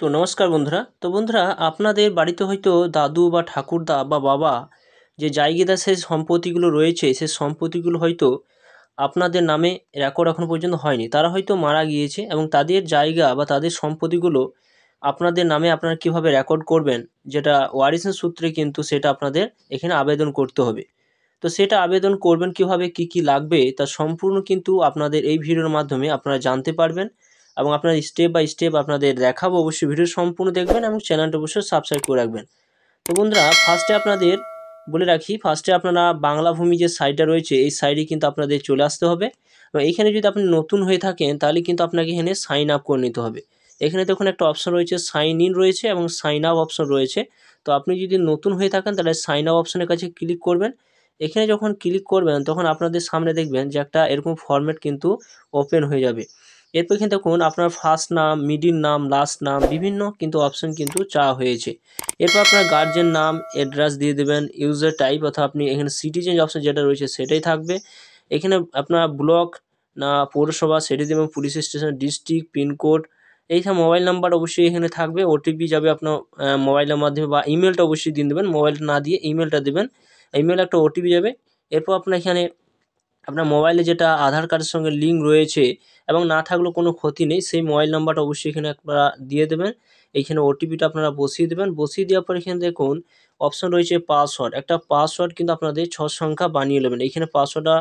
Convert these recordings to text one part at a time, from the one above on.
তো নমস্কার বন্ধুরা তো বন্ধুরা আপনাদের বাড়িতে হয়তো দাদু বা ঠাকুরদা বা বাবা যে জায়গিদা সে সম্পত্তিগুলো রয়েছে সে সম্পত্তিগুলো হয়তো আপনাদের নামে রেকর্ড এখনও পর্যন্ত হয়নি তারা হয়তো মারা গিয়েছে এবং তাদের জায়গা বা তাদের সম্পত্তিগুলো আপনাদের নামে আপনারা কিভাবে রেকর্ড করবেন যেটা ওয়ারিসের সূত্রে কিন্তু সেটা আপনাদের এখানে আবেদন করতে হবে তো সেটা আবেদন করবেন কিভাবে কি কি লাগবে তা সম্পূর্ণ কিন্তু আপনাদের এই ভিডিওর মাধ্যমে আপনারা জানতে পারবেন এবং আপনার স্টেপ বাই স্টেপ আপনাদের দেখাবো অবশ্যই ভিডিও সম্পূর্ণ দেখবেন এবং চ্যানেলটা অবশ্যই সাবস্ক্রাইব করে রাখবেন তো বন্ধুরা ফার্স্টে আপনাদের বলে রাখি ফার্স্টে আপনারা বাংলা ভূমি যে সাইডটা রয়েছে এই সাইডে কিন্তু আপনাদের চলে আসতে হবে এবং এখানে যদি আপনি নতুন হয়ে থাকেন তাহলে কিন্তু আপনাকে এখানে সাইন আপ করে নিতে হবে এখানে দেখুন একটা অপশন রয়েছে সাইন ইন রয়েছে এবং সাইন আপ অপশন রয়েছে তো আপনি যদি নতুন হয়ে থাকেন তাহলে সাইন আপ অপশনের কাছে ক্লিক করবেন এখানে যখন ক্লিক করবেন তখন আপনাদের সামনে দেখবেন যে একটা এরকম ফর্ম্যাট কিন্তু ওপেন হয়ে যাবে এরপর কিন্তু দেখুন আপনার ফার্স্ট নাম মিডিল নাম লাস্ট নাম বিভিন্ন কিন্তু অপশন কিন্তু চা হয়েছে এরপর আপনার গার্জেন নাম অ্যাড্রেস দিয়ে দেবেন ইউজার টাইপ অর্থাৎ আপনি এখানে সিটিজেন অপশন যেটা রয়েছে সেটাই থাকবে এখানে আপনার ব্লক না পৌরসভা সেটি দেবেন পুলিশ স্টেশন ডিস্ট্রিক্ট পিনকোড এইসব মোবাইল নাম্বার অবশ্যই এখানে থাকবে ওটিপি যাবে আপনার মোবাইলের মাধ্যমে বা ইমেলটা অবশ্যই দিন দেবেন মোবাইলটা না দিয়ে ইমেলটা দেবেন ইমেল একটা ওটিপি যাবে এরপর আপনার এখানে আপনার মোবাইলে যেটা আধার কার্ডের সঙ্গে লিঙ্ক রয়েছে এবং না থাকলেও কোনো ক্ষতি নেই সেই মোবাইল নাম্বারটা অবশ্যই এখানে আপনারা দিয়ে দেবেন এইখানে ওটিপিটা আপনারা বসিয়ে দেবেন বসিয়ে দেওয়ার পর এখানে দেখুন অপশন রয়েছে পাসওয়ার্ড একটা পাসওয়ার্ড কিন্তু আপনাদের ছ সংখ্যা বানিয়ে নেবেন এইখানে পাসওয়ার্ডটা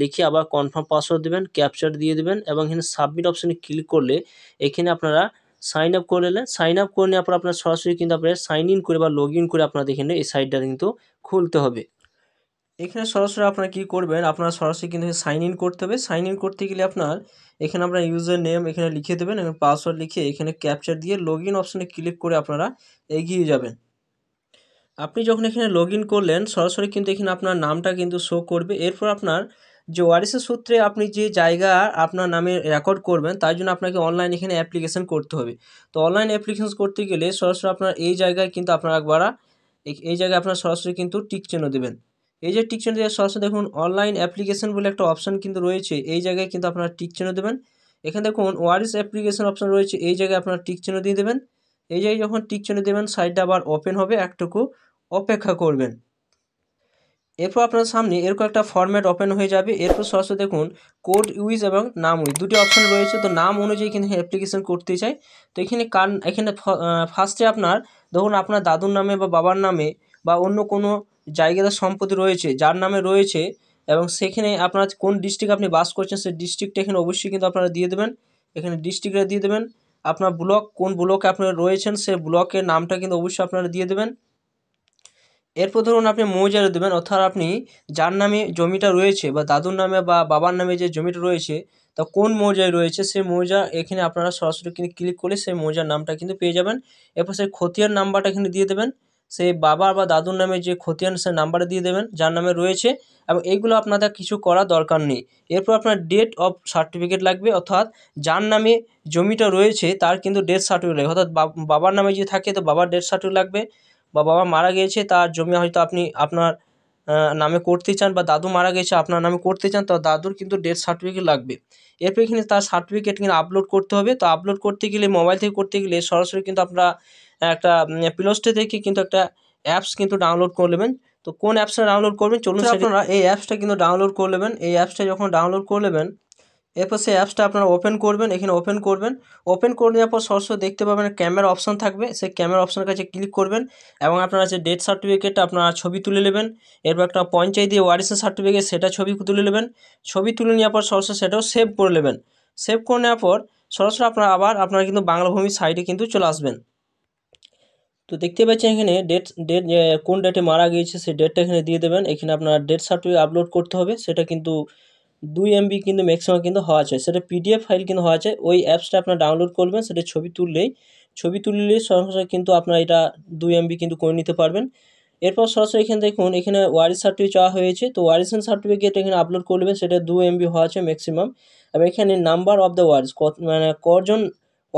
লিখে আবার কনফার্ম পাসওয়ার্ড দেবেন ক্যাপচার দিয়ে দেবেন এবং এখানে সাবমিট অপশানে ক্লিক করলে এখানে আপনারা সাইন আপ করে নিলেন সাইন আপ করে নেওয়ার পর আপনার সরাসরি কিন্তু আপনারা সাইন ইন করে বা লগ ইন করে আপনাদের এখানে এই সাইটটা কিন্তু খুলতে হবে এখানে সরাসরি আপনারা কী করবেন আপনারা সরাসরি কিন্তু সাইন ইন করতে হবে সাইন ইন করতে গেলে আপনার এখানে আপনার ইউজার নেম এখানে লিখে দেবেন এবং পাসওয়ার্ড লিখে এখানে ক্যাপচার দিয়ে লগ ইন অপশানে ক্লিক করে আপনারা এগিয়ে যাবেন আপনি যখন এখানে লগ করলেন সরাসরি কিন্তু এখানে আপনার নামটা কিন্তু শো করবে এরপর আপনার যে ওয়ারিসের সূত্রে আপনি যে জায়গা আপনার নামে রেকর্ড করবেন তার জন্য আপনাকে অনলাইন এখানে অ্যাপ্লিকেশান করতে হবে তো অনলাইন অ্যাপ্লিকেশন করতে গেলে সরাসরি আপনার এই জায়গায় কিন্তু আপনার একবার এই জায়গায় আপনার সরাসরি কিন্তু টিক চেন দেবেন এই যে টিক চিহ্ন দেওয়ার সরাসরি দেখুন অনলাইন অ্যাপ্লিকেশন বলে একটা অপশান কিন্তু রয়েছে এই জায়গায় কিন্তু আপনারা টিক চিহ্ন দেবেন এখানে দেখুন ওয়ারিস অ্যাপ্লিকেশন অপশান রয়েছে এই জায়গায় আপনারা টিক চিহ্ন দিয়ে দেবেন এই জায়গায় যখন টিক চিহ্ন দেবেন সাইটটা আবার ওপেন হবে একটুকু অপেক্ষা করবেন এরপর আপনার সামনে এরকম একটা ফর্ম্যাট ওপেন হয়ে যাবে এরপর সরাসরি দেখুন কোড ইউজ এবং নাম উইজ দুটি অপশান রয়েছে তো নাম অনুযায়ী কিন্তু অ্যাপ্লিকেশন করতে চাই তো এখানে কার এখানে ফার্স্টে আপনার ধরুন আপনার দাদুর নামে বা বাবার নামে বা অন্য কোনো জায়গাদার সম্পত্তি রয়েছে যার নামে রয়েছে এবং সেখানে আপনার কোন ডিস্ট্রিক্ট আপনি বাস করছেন সেই ডিস্ট্রিক্টটা এখানে অবশ্যই কিন্তু আপনারা দিয়ে দেবেন এখানে ডিস্ট্রিক্টটা দিয়ে দেবেন আপনার ব্লক কোন ব্লকে আপনারা রয়েছেন সেই ব্লকের নামটা কিন্তু অবশ্যই আপনারা দিয়ে দেবেন এরপর ধরুন আপনি মৌজারে দেবেন অর্থাৎ আপনি যার নামে জমিটা রয়েছে বা দাদুর নামে বা বাবার নামে যে জমিটা রয়েছে তা কোন মৌজায় রয়েছে সেই মৌজা এখানে আপনারা সরাসরি কিন্তু ক্লিক করলে সেই মৌজার নামটা কিন্তু পেয়ে যাবেন এরপর সেই খতিয়ার নাম্বারটা এখানে দিয়ে দেবেন সেই বাবা বা দাদুর নামে যে খতিয়ান সে নাম্বার দিয়ে দেবেন যার নামে রয়েছে এবং এইগুলো আপনাদের কিছু করা দরকার নেই এরপর আপনার ডেট অফ সার্টিফিকেট লাগবে অর্থাৎ যার নামে জমিটা রয়েছে তার কিন্তু ডেথ সার্টিফিকেট লাগবে অর্থাৎ বাবার নামে যে থাকে তো বাবার ডেথ সার্টিফিকেট লাগবে বা বাবা মারা গিয়েছে তার জমি হয়তো আপনি আপনার নামে করতে চান বা দাদু মারা গেছে আপনার নামে করতে চান তো দাদুর কিন্তু ডেথ সার্টিফিকেট লাগবে এরপর এখানে তার সার্টিফিকেট কিন্তু আপলোড করতে হবে তো আপলোড করতে গেলে মোবাইল থেকে করতে গেলে সরাসরি কিন্তু আপনারা একটা প্লেস্টোর থেকে কিন্তু একটা অ্যাপস কিন্তু ডাউনলোড করে নেবেন তো কোন অ্যাপসটা ডাউনলোড করবেন চলুন আচ্ছা, আপনারা এই অ্যাপসটা কিন্তু ডাউনলোড করে নেবেন এই অ্যাপসটা যখন ডাউনলোড করে নেবেন এরপর সেই অ্যাপসটা আপনারা ওপেন করবেন এখানে ওপেন করবেন ওপেন করে নেওয়ার পর সরাসরি দেখতে পাবেন ক্যামেরা অপশান থাকবে সেই ক্যামেরা অপশানের কাছে ক্লিক করবেন এবং আপনারা যে ডেথ সার্টিফিকেট আপনারা ছবি তুলে নেবেন এরপর একটা পঞ্চায়েত দিয়ে ওয়ারিসের সার্টিফিকেট সেটা ছবি তুলে নেবেন ছবি তুলে নেওয়ার পর সরাসরি সেটাও সেভ করে নেবেন সেভ করে নেওয়ার পর সরাসরি আপনারা আবার আপনারা কিন্তু বাংলা ভূমির সাইডে কিন্তু চলে আসবেন তো দেখতে পাচ্ছেন এখানে ডেট ডেট কোন ডেটে মারা গিয়েছে সেই ডেটটা এখানে দিয়ে দেবেন এখানে আপনার ডেট সার্টিফিকেট আপলোড করতে হবে সেটা কিন্তু দুই এমবি কিন্তু ম্যাক্সিমাম কিন্তু হওয়া চাই সেটা পিডিএফ ফাইল কিন্তু হওয়া চাই ওই অ্যাপসটা আপনার ডাউনলোড করবেন সেটা ছবি তুললেই ছবি তুললেই সরাসরি কিন্তু আপনার এটা দুই এমবি কিন্তু করে নিতে পারবেন এরপর সরাসরি এখানে দেখুন এখানে ওয়ারিস সার্টিফিকেট চাওয়া হয়েছে তো ওয়ারিসেন সার্টিফিকেট এখানে আপলোড করবেন সেটা দু এমবি হওয়া আছে ম্যাক্সিমাম এবং এখানে নাম্বার অফ দ্য ওয়ার্ডস মানে কজন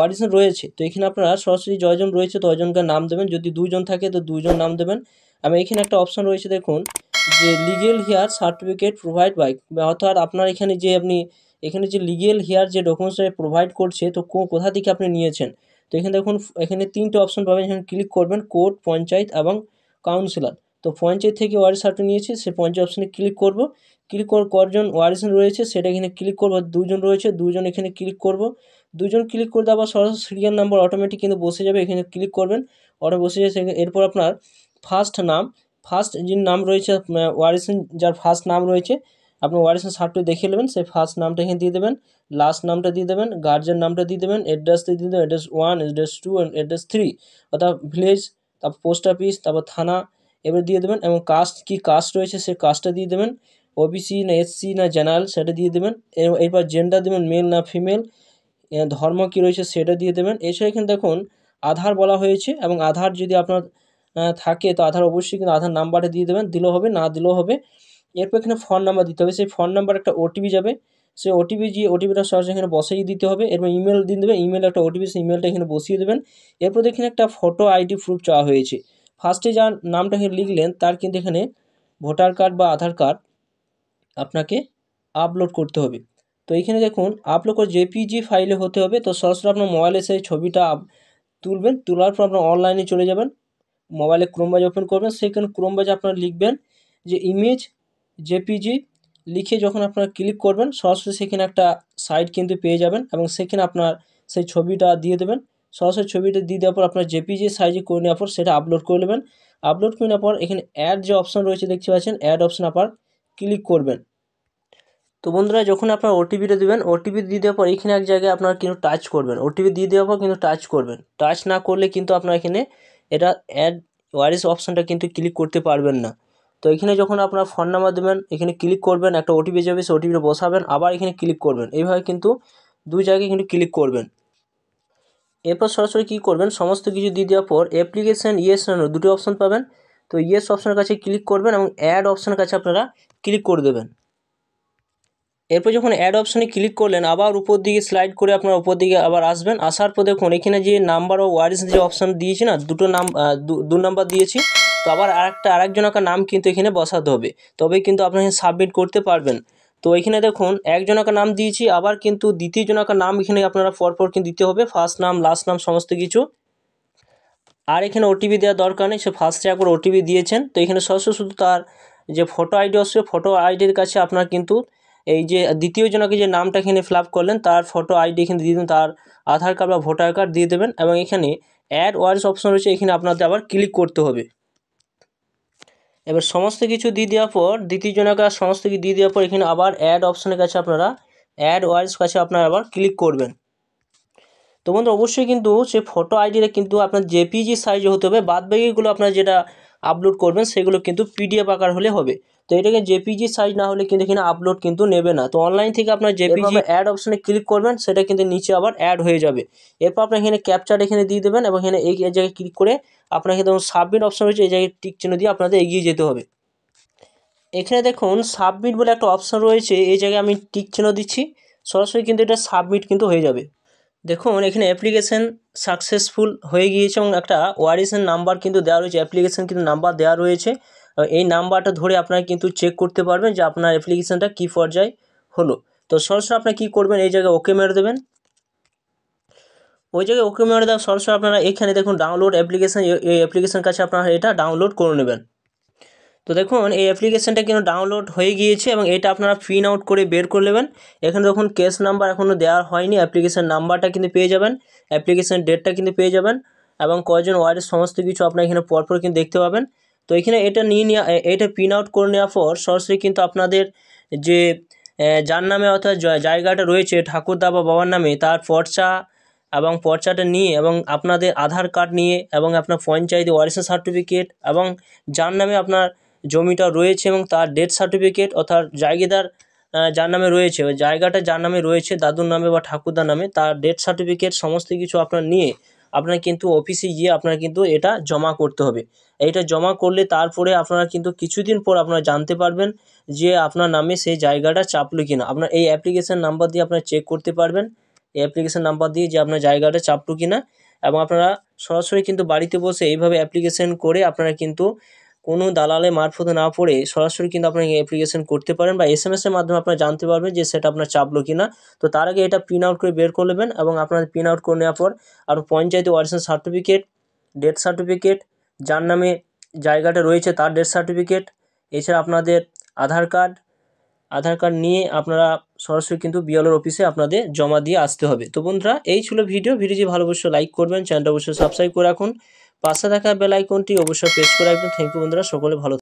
অডিশন রয়েছে তো এখানে আপনারা সরাসরি জয়জন রয়েছে তো জয়জনকার নাম দেবেন যদি দুজন থাকে তো দুজন নাম দেবেন আমি এখানে একটা অপশন রয়েছে দেখুন যে legal heir certificate provide by অর্থাৎ আপনার এখানে যে আপনি এখানে যে লিগেল হেয়ার যে ডকুমেন্টসটা প্রোভাইড করছে তো কোথা থেকে আপনি নিয়েছেন তো এখানে দেখুন এখানে তিনটে অপশন পাবেন এখানে ক্লিক করবেন কোর্ট পঞ্চায়েত এবং কাউন্সিলর তো পঞ্চায়েত থেকে ওয়ারিস সার্টিফিকেট নিয়েছি সে পঞ্চায়েত অপশানে ক্লিক করব ক্লিক কর কজন ওয়ারিশ রয়েছে সেটা এখানে ক্লিক করব দুজন রয়েছে দুজন এখানে ক্লিক করব দুজন ক্লিক করে আবার সরাসরি সিরিয়াল নাম্বার অটোমেটিক কিন্তু বসে যাবে এখানে ক্লিক করবেন অটো বসে যাবে এরপর আপনার ফার্স্ট নাম ফার্স্ট যিনি নাম রয়েছে ওয়ারিসেন যার ফার্স্ট নাম রয়েছে আপনি ওয়ারিসেন সার্টিফিকেট দেখে নেবেন সেই ফার্স্ট নামটা এখানে দিয়ে দেবেন লাস্ট নামটা দিয়ে দেবেন গার্জেন নামটা দিয়ে দেবেন অ্যাড্রেস দিয়ে দেবেন address one address two and address three অর্থাৎ ভিলেজ তারপর পোস্ট অফিস তারপর থানা এবার দিয়ে দেবেন এবং কাস্ট কি কাস্ট রয়েছে সে কাস্টটা দিয়ে দেবেন ওবিসি না এসসি না জেনারেল সেটা দিয়ে দেবেন এরপর জেন্ডার দেবেন মেল না ফিমেল ধর্ম কি রয়েছে সেটা দিয়ে দেবেন এছাড়া এখানে দেখুন আধার বলা হয়েছে এবং আধার যদি আপনার থাকে তো আধার অবশ্যই কিন্তু আধার নাম্বারটা দিয়ে দেবেন দিলেও হবে না দিলেও হবে এরপর এখানে ফোন নাম্বার দিতে হবে সেই ফোন নাম্বার একটা ওটিপি যাবে সেই ওটিপি যে ওটিপিটা সরাসরি এখানে বসিয়ে দিতে হবে এরপর ইমেল দিয়ে দেবেন ইমেল একটা ওটিপি সেই ইমেলটা এখানে বসিয়ে দেবেন এরপর দেখুন একটা ফটো আইডি প্রুফ চাওয়া হয়েছে ফার্স্টে যার নামটাকে লিখলেন তার কিন্তু এখানে ভোটার কার্ড বা আধার কার্ড আপনাকে আপলোড করতে হবে তো এইখানে দেখুন আপলোড করে জেপিজি ফাইলে হতে হবে তো সরাসরি আপনার মোবাইলে সেই ছবিটা তুলবেন তোলার পর আপনার অনলাইনে চলে যাবেন মোবাইলে ক্রোমবাজ ওপেন করবেন সেখানে ক্রোমবাজ আপনার আপনারা লিখবেন যে ইমেজ জেপিজি লিখে যখন আপনারা ক্লিক করবেন সরাসরি সেখানে একটা সাইট কিন্তু পেয়ে যাবেন এবং সেখানে আপনার সেই ছবিটা দিয়ে দেবেন সরাসরি ছবিটা দিয়ে দেওয়ার পর আপনার জেপিজি সাইজে করে নেওয়ার পর সেটা আপলোড করে নেবেন আপলোড করে নেওয়ার পর এখানে অ্যাড যে অপশান রয়েছে দেখতে পাচ্ছেন অ্যাড অপশান আবার ক্লিক করবেন তো বন্ধুরা যখন আপনার ওটিপিটা দেবেন ওটিপি দিয়ে দেওয়ার পর এখানে এক জায়গায় আপনার কিন্তু টাচ করবেন ওটিপি দিয়ে দেওয়ার পর কিন্তু টাচ করবেন টাচ না করলে কিন্তু আপনার এখানে এটা অ্যাড ওয়ারিস অপশানটা কিন্তু ক্লিক করতে পারবেন না তো এখানে যখন আপনার ফোন নাম্বার দেবেন এখানে ক্লিক করবেন একটা ওটিপি যাবে সে ওটিপিটা বসাবেন আবার এখানে ক্লিক করবেন এইভাবে কিন্তু দুই জায়গায় কিন্তু ক্লিক করবেন এরপর সরাসরি কী করবেন সমস্ত কিছু দিয়ে দেওয়ার পর অ্যাপ্লিকেশান ইয়েস নানো দুটো অপশান পাবেন তো ইয়েস অপশানের কাছে ক্লিক করবেন এবং অ্যাড অপশানের কাছে আপনারা ক্লিক করে দেবেন এরপর যখন অ্যাড অপশানে ক্লিক করলেন আবার উপর দিকে স্লাইড করে আপনার উপর দিকে আবার আসবেন আসার পর দেখুন এখানে যে নাম্বার ও ওয়ারিস যে অপশান দিয়েছি না দুটো নাম দু নাম্বার দিয়েছি তো আবার আরেকটা আরেকজনকার নাম কিন্তু এখানে বসাতে হবে তবে কিন্তু আপনারা সাবমিট করতে পারবেন তো এখানে দেখুন একজনকে নাম দিয়েছি আবার কিন্তু দ্বিতীয় জনকে নাম এখানে আপনারা পরপর কিন্তু দিতে হবে ফার্স্ট নাম লাস্ট নাম সমস্ত কিছু আর এখানে ওটিপি দেওয়ার দরকার নেই সে ফার্স্টে একবার ওটিপি দিয়েছেন তো এখানে সরাসরি শুধু তার যে ফটো আইডি আসছে ফটো আইডির কাছে আপনার কিন্তু এই যে দ্বিতীয় জনকে যে নামটা এখানে ফিল করলেন তার ফটো আইডি এখানে দিয়ে দেবেন তার আধার কার্ড বা ভোটার কার্ড দিয়ে দেবেন এবং এখানে অ্যাড ওয়ারিস অপশন রয়েছে এখানে আপনাদের আবার ক্লিক করতে হবে এবার সমস্ত কিছু দিয়ে দেওয়ার পর দ্বিতীয় কাছে সমস্ত কিছু দিয়ে দেওয়ার পর এখানে আবার অ্যাড অপশনের কাছে আপনারা অ্যাড ওয়াইজ কাছে আপনারা আবার ক্লিক করবেন তো বন্ধু অবশ্যই কিন্তু সে ফটো আইডিটা কিন্তু আপনার জেপিজি সাইজে হতে হবে বাদ বাকিগুলো আপনার যেটা আপলোড করবেন সেগুলো কিন্তু পিডিএফ আকার হলে হবে তো এটাকে জেপিজি সাইজ না হলে কিন্তু এখানে আপলোড কিন্তু নেবে না তো অনলাইন থেকে আপনার জেপিজি অ্যাড অপশানে ক্লিক করবেন সেটা কিন্তু নিচে আবার অ্যাড হয়ে যাবে এরপর আপনি এখানে ক্যাপচার এখানে দিয়ে দেবেন এবং এখানে এই জায়গায় ক্লিক করে আপনাকে যেমন সাবমিট অপশান রয়েছে এই জায়গায় টিক চিহ্ন দিয়ে আপনাদের এগিয়ে যেতে হবে এখানে দেখুন সাবমিট বলে একটা অপশান রয়েছে এই জায়গায় আমি টিক চিহ্ন দিচ্ছি সরাসরি কিন্তু এটা সাবমিট কিন্তু হয়ে যাবে দেখুন এখানে অ্যাপ্লিকেশান সাকসেসফুল হয়ে গিয়েছে এবং একটা ওয়ারিসের নাম্বার কিন্তু দেওয়া রয়েছে অ্যাপ্লিকেশান কিন্তু নাম্বার দেওয়া রয়েছে এই নাম্বারটা ধরে আপনারা কিন্তু চেক করতে পারবেন যে আপনার অ্যাপ্লিকেশানটা কী পর্যায়ে হলো তো সরাসরি আপনারা কী করবেন এই জায়গায় ওকে মেরে দেবেন ওই জায়গায় ওকে মেরে দেওয়া সরাসরি আপনারা এখানে দেখুন ডাউনলোড অ্যাপ্লিকেশান এই অ্যাপ্লিকেশান কাছে আপনারা এটা ডাউনলোড করে নেবেন তো দেখুন এই অ্যাপ্লিকেশানটা কিন্তু ডাউনলোড হয়ে গিয়েছে এবং এটা আপনারা প্রিন আউট করে বের করে নেবেন এখানে দেখুন কেস নাম্বার এখনও দেওয়া হয়নি অ্যাপ্লিকেশান নাম্বারটা কিন্তু পেয়ে যাবেন অ্যাপ্লিকেশান ডেটটা কিন্তু পেয়ে যাবেন এবং কজন ওয়ার্ডের সমস্ত কিছু আপনার এখানে পরপর কিন্তু দেখতে পাবেন তো এখানে এটা নিয়ে নেওয়া এটা প্রিন আউট করে নেওয়ার পর সরাসরি কিন্তু আপনাদের যে যার নামে অর্থাৎ জায়গাটা রয়েছে ঠাকুরদা বা বাবার নামে তার পর্চা এবং পর্চাটা নিয়ে এবং আপনাদের আধার কার্ড নিয়ে এবং আপনার পঞ্চায়েত ওয়ারেশন সার্টিফিকেট এবং যার নামে আপনার জমিটা রয়েছে এবং তার ডেথ সার্টিফিকেট অর্থাৎ জায়গাদার যার নামে রয়েছে ওই জায়গাটা যার নামে রয়েছে দাদুর নামে বা ঠাকুরদার নামে তার ডেথ সার্টিফিকেট সমস্ত কিছু আপনার নিয়ে আপনার কিন্তু অফিসে গিয়ে আপনার কিন্তু এটা জমা করতে হবে এইটা জমা করলে তারপরে আপনারা কিন্তু কিছুদিন পর আপনারা জানতে পারবেন যে আপনার নামে সেই জায়গাটা চাপলো কিনা আপনার এই অ্যাপ্লিকেশান নাম্বার দিয়ে আপনারা চেক করতে পারবেন এই অ্যাপ্লিকেশান নাম্বার দিয়ে যে আপনার জায়গাটা চাপলো কিনা এবং আপনারা সরাসরি কিন্তু বাড়িতে বসে এইভাবে অ্যাপ্লিকেশান করে আপনারা কিন্তু কোনো দালালে মারফত না পড়ে সরাসরি কিন্তু আপনি অ্যাপ্লিকেশন করতে পারেন বা এস এম এসের মাধ্যমে আপনারা জানতে পারবেন যে সেটা আপনার চাপলো কি না তো তার আগে এটা প্রিন্ট আউট করে বের করে নেবেন এবং আপনার প্রিন্ট আউট করে নেওয়ার পর আরও পঞ্চায়েত ওয়ারিশন সার্টিফিকেট ডেথ সার্টিফিকেট যার নামে জায়গাটা রয়েছে তার ডেথ সার্টিফিকেট এছাড়া আপনাদের আধার কার্ড আধার কার্ড নিয়ে আপনারা সরাসরি কিন্তু বিএলওর অফিসে আপনাদের জমা দিয়ে আসতে হবে তো বন্ধুরা এই ছিল ভিডিও ভিডিওটি ভালো লাইক করবেন চ্যানেলটা অবশ্যই সাবস্ক্রাইব করে রাখুন পাশে থাকা বেল আইকনটি অবশ্যই প্রেস করে রাখবেন থ্যাংক ইউ বন্ধুরা সকলে ভালো